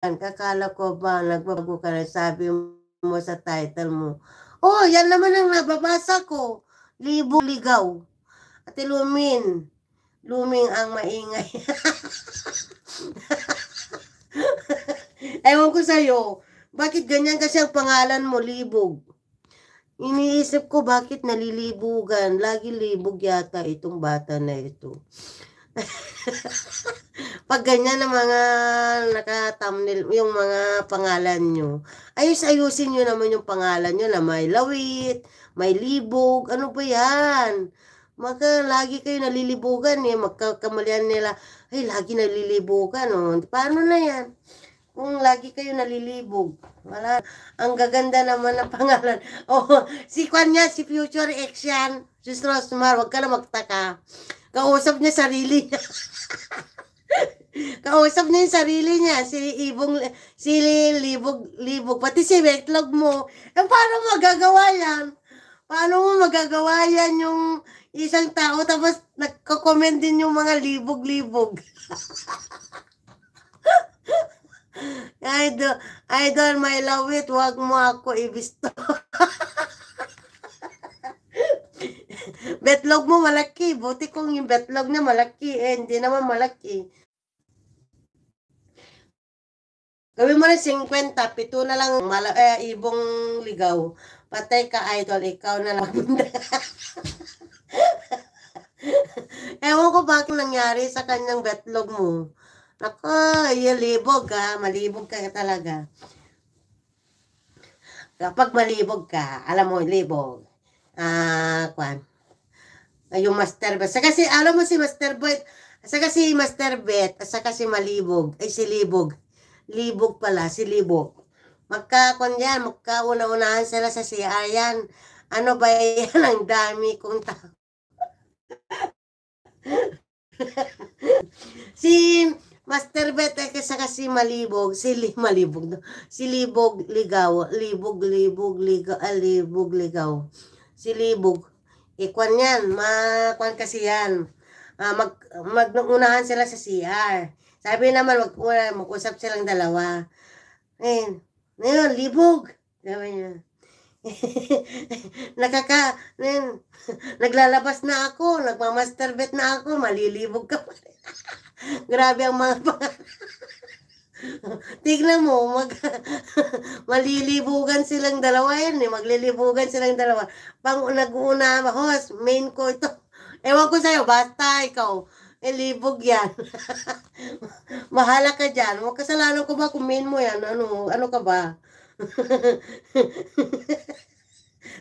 Kakala ko ba nagbabago ka na sabi mo sa title mo. Oh, yan naman ang nababasa ko. Libo ligaw. At lumin. Luming ang maingay. Ewan ko sa'yo. Bakit ganyan kasi ang pangalan mo, libog? Iniisip ko bakit nalilibugan. Lagi libog yata itong bata na ito. Pag ganyan ang mga naka-thumbnail, yung mga pangalan nyo, ayos-ayusin nyo naman yung pangalan nyo na may lawit, may libog, ano ba yan? Maka, lagi kayo nalilibugan eh, magkakamalian nila, ay, lagi nalilibugan, oh. paano na yan? Kung lagi kayo nalilibog, wala. Ang gaganda naman ng pangalan. Oh, si Kwan niya, si Future X si Sus Rosmar, huwag ka na magtaka. Kausap niya sarili niya. Kausap niya yung sarili niya, si Ibong, si Libog, Libog, pati si Betlog mo. Eh, paano magagawa yan? Paano mo magagawa yan yung isang tao tapos nagko-comment din yung mga libog-libog? idol, idol, my love it, wag mo ako ibisto. betlog mo malaki. Buti kong yung betlog na malaki. Eh, hindi naman malaki. Gawin mo na 50, pito na lang mala, eh, ibong ligaw. Patay ka, idol. Ikaw na lang. Ewan ko bakit nangyari sa kanyang betlog mo. Nako, eh, libog ka. Malibog ka talaga. Kapag malibog ka, alam mo, libog. Ah, uh, kwan. Ay, yung Master Bet. Saka si, alam mo si Master Bet, saka si Master Bet, saka si Malibog, ay si Libog. Libog pala, si Libog. Magkakon yan, magkauna-unahan sila sa CR yan. Ano ba yan? Ang dami kong tao. si Master Bet ay eh, saka si Malibog, si Li, Malibog, si Libog Ligaw, Libog, Libog, Ligaw, ah, Libog, Ligaw. Si Libog, Ikwan yan. Makwan kasi yan. Uh, mag, magunahan sila sa CR. Sabi naman, wag una, mag-usap silang dalawa. Ngayon, ngayon, libog. Sabi niya. Nakaka, ngayon, naglalabas na ako, nagmamasturbate na ako, malilibog ka pa rin. Grabe ang mga Tignan mo, mag, malilibugan silang dalawa yan eh. Maglilibugan silang dalawa. Pang nag-una, host, main ko ito. Ewan ko sa'yo, basta ikaw. Eh, libog yan. Mahala ka dyan. Huwag kasalanan ko ba kung main mo yan? Ano, ano ka ba?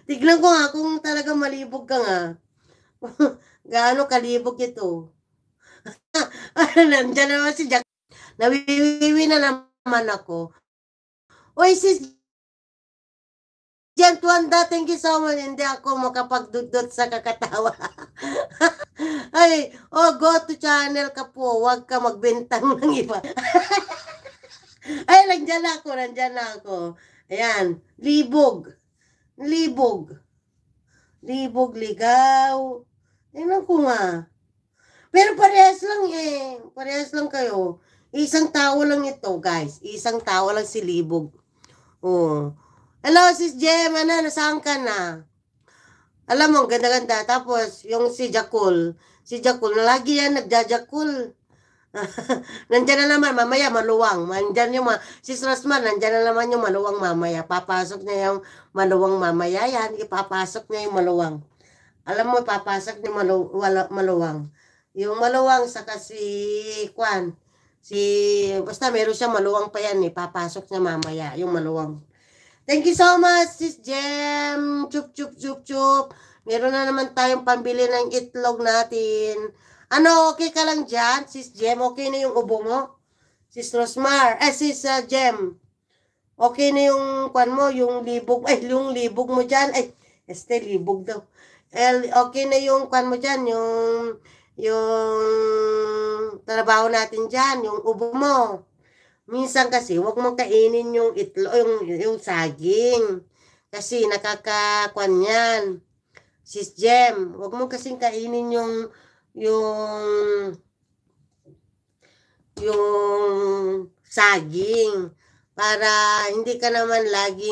Tignan ko nga kung talaga malibog ka nga. Gaano kalibog ito? ano, nandiyan naman si Jack. Nawiwiwi na naman ako. Uy, sis Jan Tuanda, thank you so much. Hindi ako makapagdudot sa kakatawa. Ay, oh, go to channel ka po. Huwag ka magbintang ng iba. Ay, nandyan na ako, nandyan ako. Ayan, libog. Libog. Libog, ligaw. Tingnan ko nga. Pero parehas lang eh. Parehas lang kayo. Isang tao lang ito, guys. Isang tao lang si Libog. Oh. Hello, sis Jem, ano, nasaan ka na? Alam mo, ganda-ganda. Tapos, yung si Jakul, si Jakul, lagi yan nagjajakul. nandyan na naman, mamaya maluwang. Nandyan yung, ma- si Rosman, nandyan na naman yung maluwang mamaya. Papasok niya yung maluwang mamaya. Yan, ipapasok niya yung maluwang. Alam mo, papasok niya malu- maluwang. Yung maluwang, sa si Kwan, Si, basta meron siyang maluwang pa yan eh. Papasok niya mamaya, yung maluwang. Thank you so much, Sis Jem. Chup, chup, chup, chup. Meron na naman tayong pambili ng itlog natin. Ano, okay ka lang dyan, Sis Jem? Okay na yung ubo mo? Sis Rosmar, eh, Sis uh, Jem. Okay na yung, kwan mo, yung libog, eh, yung libog mo dyan. Eh, este, libog daw. El, okay na yung, kwan mo dyan, yung yung trabaho natin dyan, yung ubo mo. Minsan kasi, wag mong kainin yung itlo, yung, yung saging. Kasi nakakakuan yan. Sis Jem, wag mong kasing kainin yung, yung, yung saging. Para hindi ka naman lagi